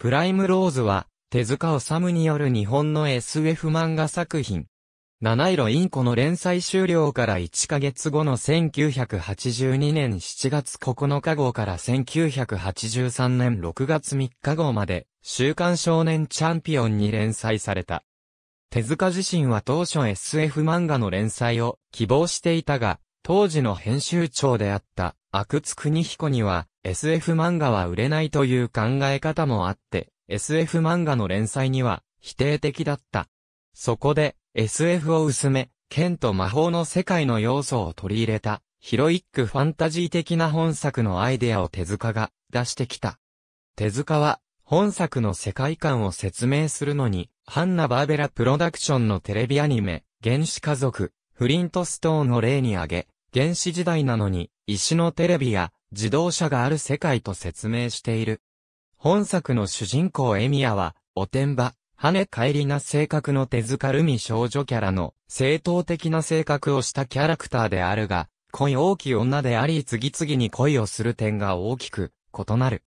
プライムローズは、手塚治虫による日本の SF 漫画作品。七色インコの連載終了から1ヶ月後の1982年7月9日号から1983年6月3日号まで、週刊少年チャンピオンに連載された。手塚自身は当初 SF 漫画の連載を希望していたが、当時の編集長であった阿久津邦彦には SF 漫画は売れないという考え方もあって、SF 漫画の連載には否定的だった。そこで SF を薄め、剣と魔法の世界の要素を取り入れた、ヒロイックファンタジー的な本作のアイデアを手塚が出してきた。手塚は、本作の世界観を説明するのに、ハンナ・バーベラプロダクションのテレビアニメ、原始家族、フリントストーンを例に挙げ、原始時代なのに、石のテレビや自動車がある世界と説明している。本作の主人公エミヤは、おてんば、跳ね返りな性格の手塚るみ少女キャラの正当的な性格をしたキャラクターであるが、恋大きい女であり次々に恋をする点が大きく異なる。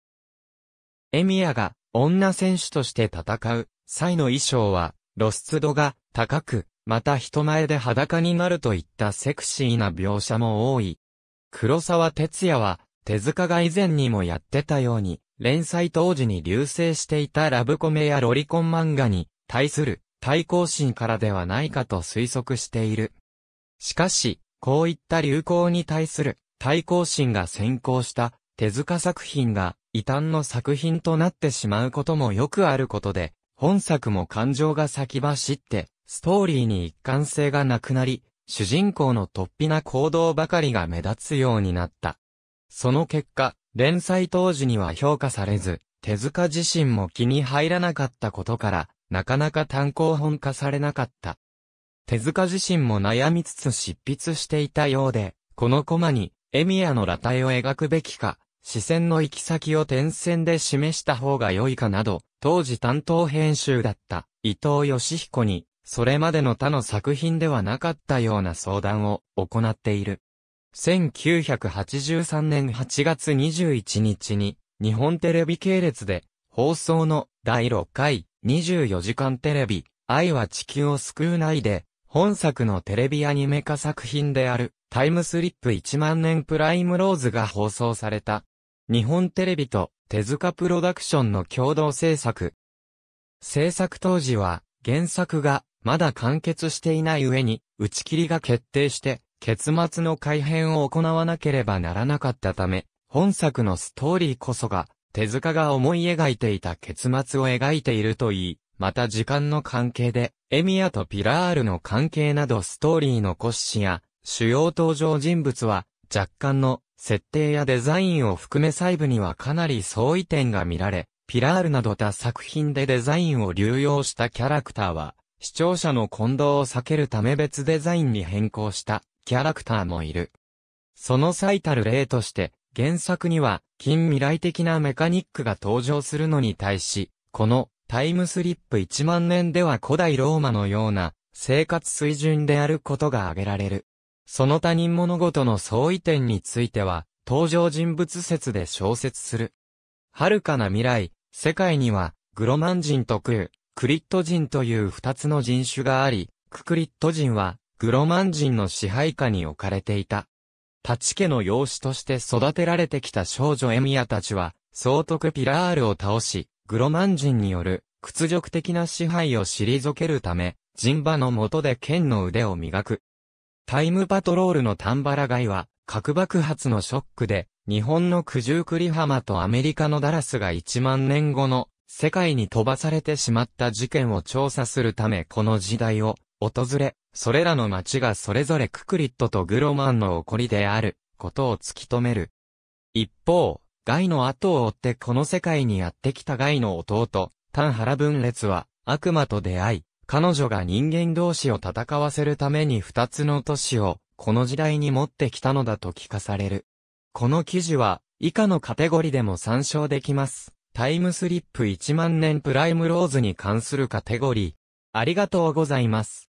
エミヤが女選手として戦う際の衣装は露出度が高く、また人前で裸になるといったセクシーな描写も多い。黒沢哲也は、手塚が以前にもやってたように、連載当時に流星していたラブコメやロリコン漫画に対する対抗心からではないかと推測している。しかし、こういった流行に対する対抗心が先行した手塚作品が異端の作品となってしまうこともよくあることで、本作も感情が先走って、ストーリーに一貫性がなくなり、主人公の突飛な行動ばかりが目立つようになった。その結果、連載当時には評価されず、手塚自身も気に入らなかったことから、なかなか単行本化されなかった。手塚自身も悩みつつ執筆していたようで、このコマに、エミヤの裸体を描くべきか、視線の行き先を点線で示した方が良いかなど、当時担当編集だった伊藤義彦にそれまでの他の作品ではなかったような相談を行っている。1983年8月21日に日本テレビ系列で放送の第6回24時間テレビ愛は地球を救うないで本作のテレビアニメ化作品であるタイムスリップ1万年プライムローズが放送された日本テレビと手塚プロダクションの共同制作制作当時は原作がまだ完結していない上に、打ち切りが決定して、結末の改変を行わなければならなかったため、本作のストーリーこそが、手塚が思い描いていた結末を描いているといい、また時間の関係で、エミヤとピラールの関係などストーリーの骨子や、主要登場人物は、若干の設定やデザインを含め細部にはかなり相違点が見られ、ピラールなど他作品でデザインを流用したキャラクターは、視聴者の混同を避けるため別デザインに変更したキャラクターもいる。その最たる例として、原作には近未来的なメカニックが登場するのに対し、このタイムスリップ1万年では古代ローマのような生活水準であることが挙げられる。その他人物事の相違点については、登場人物説で小説する。遥かな未来、世界には、グロマン人特有、クリット人という二つの人種があり、ククリット人は、グロマン人の支配下に置かれていた。タチ家の養子として育てられてきた少女エミヤたちは、総督ピラールを倒し、グロマン人による屈辱的な支配を退けるため、人馬の下で剣の腕を磨く。タイムパトロールのタンラガ街は、核爆発のショックで、日本の九十九里浜とアメリカのダラスが1万年後の世界に飛ばされてしまった事件を調査するためこの時代を訪れ、それらの町がそれぞれククリットとグロマンの起こりであることを突き止める。一方、ガイの後を追ってこの世界にやってきたガイの弟、タンハラ分裂は悪魔と出会い、彼女が人間同士を戦わせるために二つの都市をこの時代に持ってきたのだと聞かされる。この記事は以下のカテゴリでも参照できます。タイムスリップ1万年プライムローズに関するカテゴリー。ありがとうございます。